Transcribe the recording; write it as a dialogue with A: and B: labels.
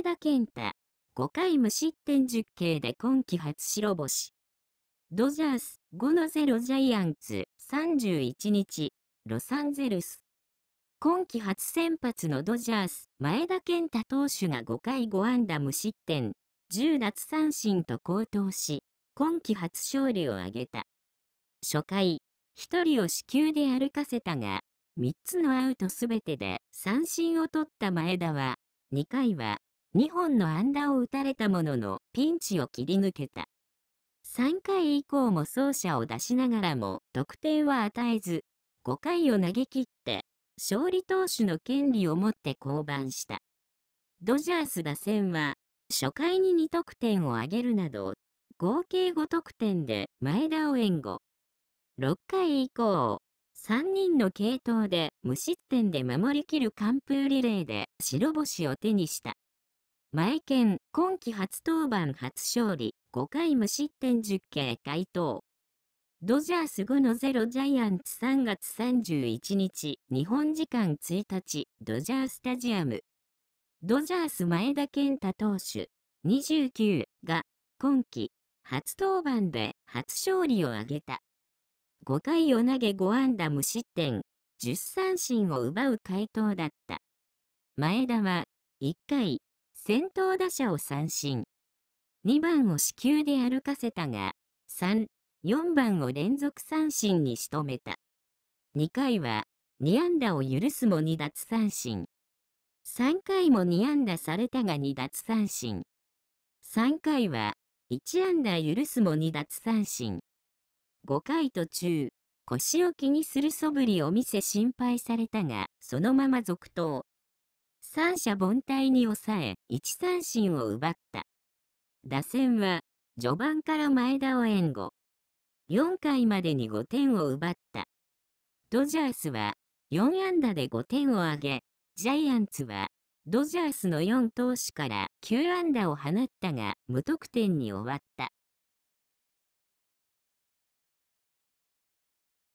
A: 前田健太、5回無失点10系で今季初白星。ドジャース5-0ジャイアンツ31日、ロサンゼルス。今季初先発のドジャース前田健太投手が5回5安打無失点、10奪三振と好投し、今季初勝利を挙げた。初回、1人を死球で歩かせたが、3つのアウトすべてで三振を取った前田は、2回は2本の安打を打たれたもののピンチを切り抜けた。3回以降も走者を出しながらも得点は与えず、5回を投げ切って勝利投手の権利を持って降板した。ドジャース打線は初回に2得点を挙げるなど、合計5得点で前田を援護。6回以降、3人の継投で無失点で守りきる完封リレーで白星を手にした。前剣、今季初登板初勝利、5回無失点10系回答。ドジャース5のゼロジャイアンツ3月31日、日本時間1日、ドジャースタジアム。ドジャース前田健太投手、29が、今季、初登板で初勝利を挙げた。5回を投げ5安打無失点、10三振を奪う回答だった。前田は、1回、先頭打者を三振。2番を死球で歩かせたが、3、4番を連続三振に仕留めた。2回は2安打を許すも2奪三振。3回も2安打されたが2奪三振。3回は1安打許すも2奪三振。5回途中、腰を気にする素振りを見せ心配されたが、そのまま続投。三者凡退に抑え、1三振を奪った。打線は、序盤から前田を援護。4回までに5点を奪った。ドジャースは、4安打で5点を挙げ、ジャイアンツは、ドジャースの4投手から9安打を放ったが、無得点に終わった。